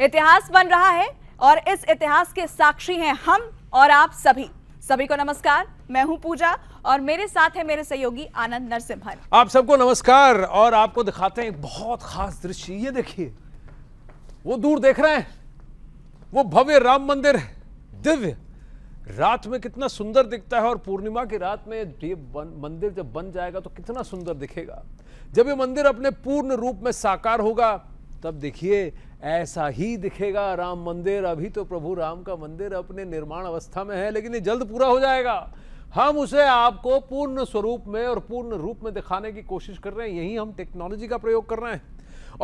इतिहास बन रहा है और इस इतिहास के साक्षी हैं हम और आप सभी सभी को नमस्कार मैं हूं पूजा और मेरे साथ है मेरे सहयोगी आनंद नरसिम्हन आप सबको नमस्कार और आपको दिखाते हैं एक बहुत खास दृश्य ये देखिए वो दूर देख रहे हैं वो भव्य राम मंदिर दिव्य रात में कितना सुंदर दिखता है और पूर्णिमा की रात में ये बन, मंदिर जब बन जाएगा तो कितना सुंदर दिखेगा जब ये मंदिर अपने पूर्ण रूप में साकार होगा तब देखिए ऐसा ही दिखेगा राम मंदिर अभी तो प्रभु राम का मंदिर अपने निर्माण अवस्था में है लेकिन ये जल्द पूरा हो जाएगा हम उसे आपको पूर्ण स्वरूप में और पूर्ण रूप में दिखाने की कोशिश कर रहे हैं यही हम टेक्नोलॉजी का प्रयोग कर रहे हैं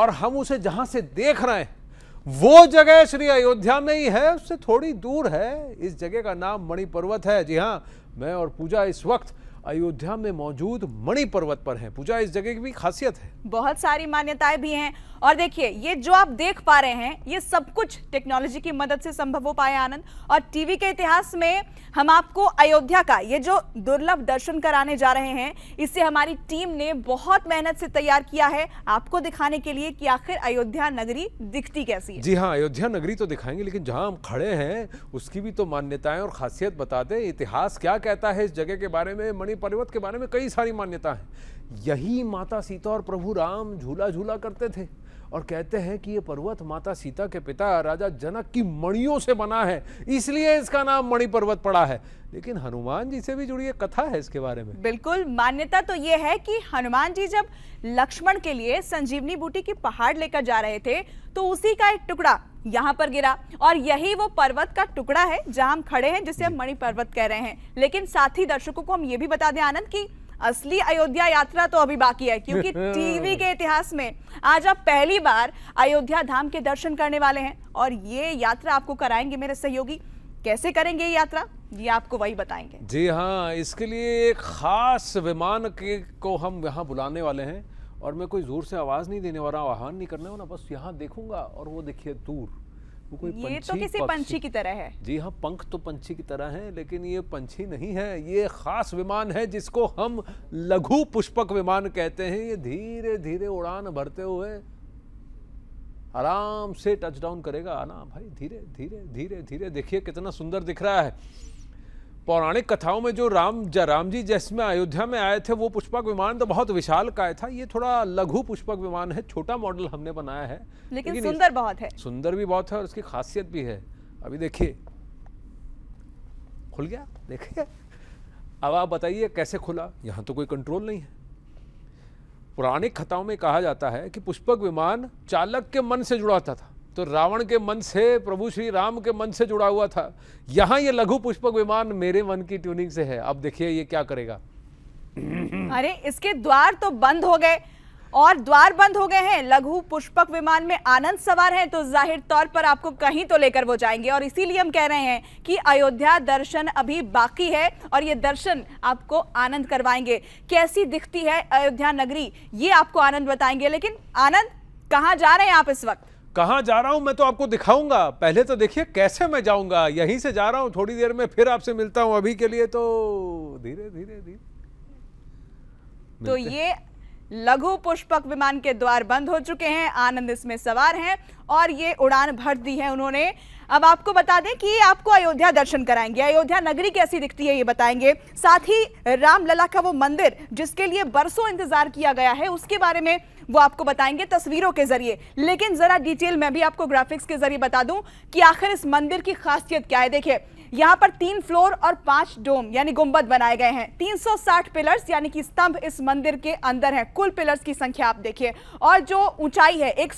और हम उसे जहां से देख रहे हैं वो जगह श्री अयोध्या में ही है उससे थोड़ी दूर है इस जगह का नाम मणिपर्वत है जी हाँ मैं और पूजा इस वक्त अयोध्या में मौजूद मणि पर्वत पर है पूजा इस जगह की भी खासियत है बहुत सारी मान्यताएं भी हैं और देखिए ये जो आप देख पा रहे हैं ये सब कुछ टेक्नोलॉजी की मदद से संभव हो पाया आनंद और टीवी के इतिहास में हम आपको अयोध्या का ये जो दुर्लभ दर्शन कराने जा रहे हैं इसे हमारी टीम ने बहुत मेहनत से तैयार किया है आपको दिखाने के लिए कि आखिर अयोध्या नगरी दिखती कैसी है जी हाँ अयोध्या नगरी तो दिखाएंगे लेकिन जहाँ हम खड़े हैं उसकी भी तो मान्यताएं और खासियत बताते इतिहास क्या कहता है इस जगह के बारे में मणि शिवलिंगी पर्वत के बारे में कई सारी मान्यता है यही माता सीता और प्रभु राम झूला झूला करते थे और कहते हैं कि ये पर्वत माता सीता के पिता राजा जनक की मणियों से बना है इसलिए इसका नाम मणि पर्वत पड़ा है लेकिन हनुमान जी से भी जुड़ी एक कथा है इसके बारे में बिल्कुल मान्यता तो ये है कि हनुमान जी जब लक्ष्मण के लिए संजीवनी बूटी की पहाड़ लेकर जा रहे थे तो उसी का एक टुकड़ा यहाँ पर गिरा और यही वो पर्वत का टुकड़ा है जहाँ हम खड़े हैं जिसे हम मणि पर्वत कह रहे हैं लेकिन साथ ही दर्शकों को हम ये भी बता दें आनंद की असली अयोध्या यात्रा तो अभी बाकी है क्योंकि टीवी के इतिहास में आज आप पहली बार अयोध्या धाम के दर्शन करने वाले हैं और ये यात्रा आपको कराएंगे मेरे सहयोगी कैसे करेंगे ये यात्रा ये आपको वही बताएंगे जी हाँ इसके लिए एक खास विमान के को हम यहाँ बुलाने वाले हैं और मैं कोई जोर से आवाज़ नहीं देने वाला आह्वान नहीं करने वाला बस यहाँ देखूंगा और वो देखिए दूर वो कोई ये तो किसी पंछी की तरह है जी हाँ पंख तो पंछी की तरह है लेकिन ये पंछी नहीं है ये खास विमान है जिसको हम लघु पुष्पक विमान कहते हैं ये धीरे धीरे उड़ान भरते हुए आराम से टच डाउन करेगा आना भाई धीरे धीरे धीरे धीरे देखिए कितना सुंदर दिख रहा है पौराणिक कथाओं में जो राम जा राम जी जिसमें अयोध्या में आए थे वो पुष्पक विमान तो बहुत विशाल काय था ये थोड़ा लघु पुष्पक विमान है छोटा मॉडल हमने बनाया है लेकिन, लेकिन सुंदर बहुत है सुंदर भी बहुत है और उसकी खासियत भी है अभी देखिए खुल गया देखिए अब आप बताइए कैसे खुला यहाँ तो कोई कंट्रोल नहीं है पौराणिक कथाओं में कहा जाता है कि पुष्पक विमान चालक के मन से जुड़ाता था तो रावण के मन से प्रभु श्री राम के मन से जुड़ा हुआ था यहाँ ये लघु पुष्पक विमान मेरे मन की ट्यूनिंग से है अब देखिए ये क्या करेगा अरे इसके द्वार तो बंद हो गए और द्वार बंद हो गए हैं लघु पुष्पक विमान में आनंद सवार हैं तो जाहिर तौर पर आपको कहीं तो लेकर वो जाएंगे और इसीलिए हम कह रहे हैं कि अयोध्या दर्शन अभी बाकी है और ये दर्शन आपको आनंद करवाएंगे कैसी दिखती है अयोध्या नगरी ये आपको आनंद बताएंगे लेकिन आनंद कहाँ जा रहे हैं आप इस वक्त कहाँ जा रहा हूँ मैं तो आपको दिखाऊंगा पहले तो देखिए कैसे मैं जाऊँगा यहीं से जा रहा हूँ थोड़ी देर में फिर आपसे मिलता हूँ अभी के लिए तो धीरे धीरे धीरे तो ये लघु पुष्पक विमान के द्वार बंद हो चुके हैं आनंद इसमें सवार हैं और ये उड़ान भर दी है उन्होंने अब आपको बता दें कि आपको अयोध्या दर्शन कराएंगे अयोध्या नगरी कैसी दिखती है ये बताएंगे साथ ही रामलला का वो मंदिर जिसके लिए बरसों इंतजार किया गया है उसके बारे में वो आपको बताएंगे तस्वीरों के जरिए लेकिन जरा डिटेल में भी आपको ग्राफिक्स के जरिए बता दूं कि आखिर इस मंदिर की खासियत क्या है देखिये यहाँ पर तीन फ्लोर और पांच डोम यानी गुंबद बनाए गए हैं 360 पिलर्स यानी कि स्तंभ इस मंदिर के अंदर है कुल पिलर्स की संख्या आप देखिए और जो ऊंचाई है एक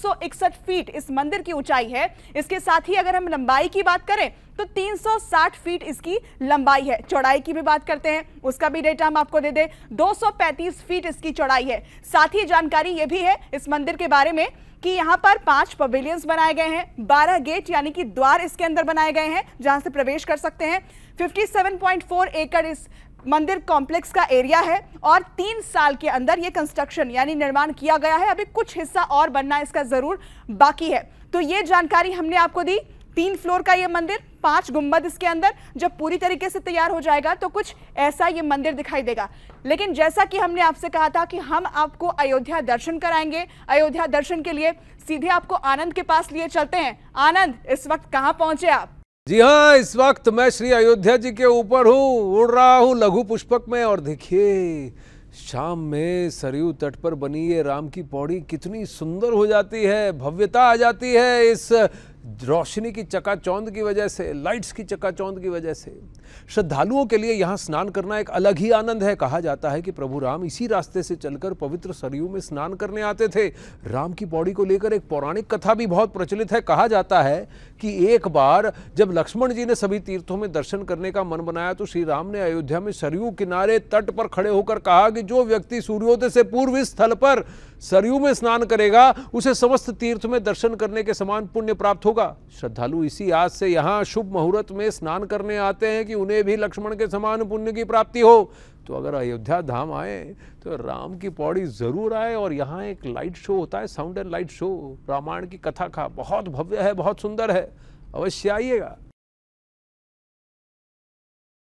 फीट इस मंदिर की ऊंचाई है इसके साथ ही अगर हम लंबाई की बात करें तो 360 फीट इसकी लंबाई है चौड़ाई की भी बात करते हैं उसका भी डेटा हम आपको दे दें 235 फीट इसकी चौड़ाई है साथ ही जानकारी ये भी है इस मंदिर के बारे में कि यहाँ पर पांच पवेलियंस बनाए गए हैं बारह गेट यानी कि द्वार इसके अंदर बनाए गए हैं जहां से प्रवेश कर सकते हैं 57.4 एकड़ इस मंदिर कॉम्प्लेक्स का एरिया है और तीन साल के अंदर ये कंस्ट्रक्शन यानी निर्माण किया गया है अभी कुछ हिस्सा और बनना इसका ज़रूर बाकी है तो ये जानकारी हमने आपको दी तीन फ्लोर का ये मंदिर पांच गुंबद इसके अंदर जब पूरी तरीके से तैयार हो जाएगा तो कुछ ऐसा ये मंदिर दिखाई देगा लेकिन जैसा कि हमने आपसे कहा था कि हम आपको अयोध्या दर्शन कराएंगे अयोध्या दर्शन के लिए सीधे आपको आनंद के पास लिए चलते हैं आनंद इस वक्त कहाँ पहुंचे आप जी हाँ इस वक्त मैं श्री अयोध्या जी के ऊपर हूँ उड़ रहा हूँ लघु पुष्पक में और देखिए शाम में सरयू तट पर बनी ये राम की पौड़ी कितनी सुंदर हो जाती है भव्यता आ जाती है इस रोशनी की चकाचौंध की वजह से लाइट्स की चकाचौंध की वजह से श्रद्धालुओं के लिए यहाँ स्नान करना एक अलग ही आनंद है कहा जाता है कि प्रभु राम इसी रास्ते से चलकर पवित्र सरयू में स्नान करने आते थे राम की पौड़ी को लेकर एक पौराणिक कथा भी बहुत प्रचलित है कहा जाता है कि एक बार जब लक्ष्मण जी ने सभी तीर्थों में दर्शन करने का मन बनाया तो श्री राम ने अयोध्या में सरयू किनारे तट पर खड़े होकर कहा कि जो व्यक्ति सूर्योदय से पूर्व इस स्थल पर सरयू में स्नान करेगा उसे समस्त तीर्थ में दर्शन करने के समान पुण्य प्राप्त होगा श्रद्धालु इसी आज से यहाँ शुभ मुहूर्त में स्नान करने आते हैं कि उन्हें भी लक्ष्मण के समान पुण्य की प्राप्ति हो तो अगर अयोध्या धाम आए तो राम की पौड़ी ज़रूर आए और यहाँ एक लाइट शो होता है sound and light show Ramayan की कथा का बहुत भव्य है बहुत सुंदर है अवश्य आइएगा